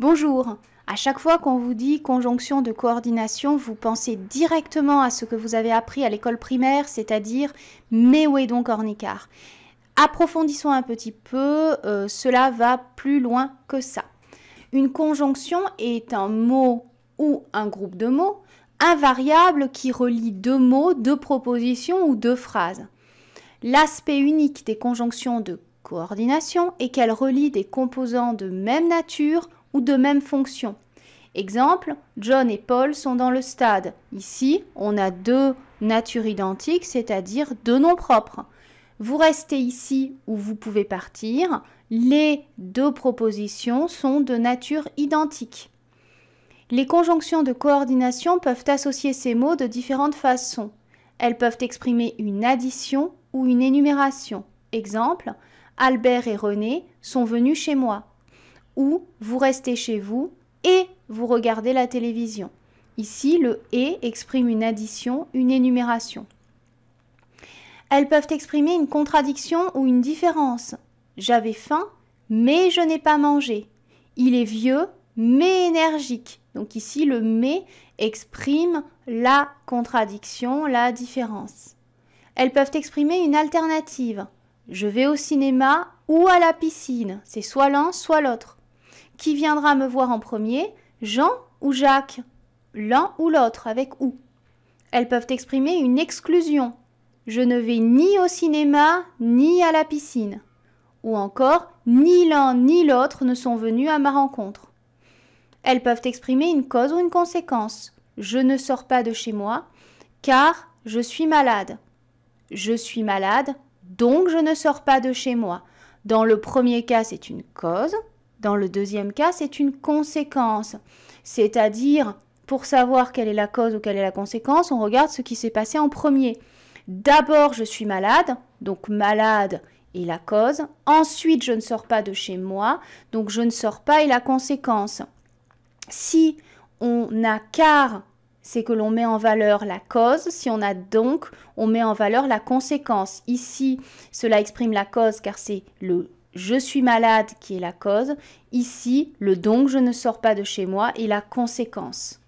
Bonjour. À chaque fois qu'on vous dit conjonction de coordination, vous pensez directement à ce que vous avez appris à l'école primaire, c'est-à-dire mais où est donc Ornicar Approfondissons un petit peu, euh, cela va plus loin que ça. Une conjonction est un mot ou un groupe de mots invariable qui relie deux mots, deux propositions ou deux phrases. L'aspect unique des conjonctions de coordination est qu'elles relient des composants de même nature de même fonction. Exemple, John et Paul sont dans le stade. Ici, on a deux natures identiques, c'est-à-dire deux noms propres. Vous restez ici ou vous pouvez partir. Les deux propositions sont de nature identique. Les conjonctions de coordination peuvent associer ces mots de différentes façons. Elles peuvent exprimer une addition ou une énumération. Exemple, Albert et René sont venus chez moi ou vous restez chez vous et vous regardez la télévision. Ici, le et exprime une addition, une énumération. Elles peuvent exprimer une contradiction ou une différence. J'avais faim, mais je n'ai pas mangé. Il est vieux, mais énergique. Donc ici, le mais exprime la contradiction, la différence. Elles peuvent exprimer une alternative. Je vais au cinéma ou à la piscine. C'est soit l'un, soit l'autre. Qui viendra me voir en premier Jean ou Jacques L'un ou l'autre, avec ou. Elles peuvent exprimer une exclusion. Je ne vais ni au cinéma, ni à la piscine. Ou encore, ni l'un ni l'autre ne sont venus à ma rencontre. Elles peuvent exprimer une cause ou une conséquence. Je ne sors pas de chez moi, car je suis malade. Je suis malade, donc je ne sors pas de chez moi. Dans le premier cas, c'est une cause, dans le deuxième cas, c'est une conséquence, c'est-à-dire pour savoir quelle est la cause ou quelle est la conséquence, on regarde ce qui s'est passé en premier. D'abord, je suis malade, donc malade et la cause. Ensuite, je ne sors pas de chez moi, donc je ne sors pas et la conséquence. Si on a car, c'est que l'on met en valeur la cause. Si on a donc, on met en valeur la conséquence. Ici, cela exprime la cause car c'est le je suis malade qui est la cause. Ici, le donc je ne sors pas de chez moi est la conséquence.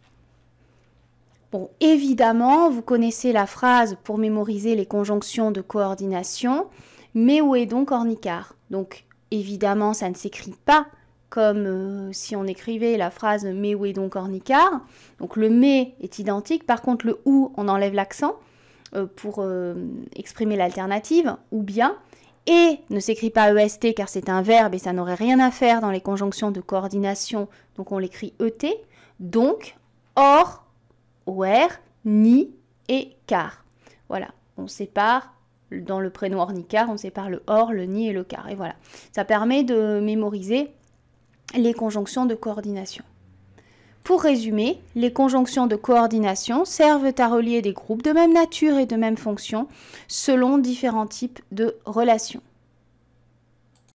Bon, évidemment, vous connaissez la phrase pour mémoriser les conjonctions de coordination, mais où est donc Ornicard Donc, évidemment, ça ne s'écrit pas comme euh, si on écrivait la phrase mais où est donc Ornicard. Donc, le mais est identique, par contre, le où, on enlève l'accent euh, pour euh, exprimer l'alternative, ou bien et ne s'écrit pas EST car c'est un verbe et ça n'aurait rien à faire dans les conjonctions de coordination, donc on l'écrit ET, donc or, OR, ni et car. Voilà, on sépare dans le prénom car », on sépare le or, le ni et le car. Et voilà, ça permet de mémoriser les conjonctions de coordination. Pour résumer, les conjonctions de coordination servent à relier des groupes de même nature et de même fonction selon différents types de relations.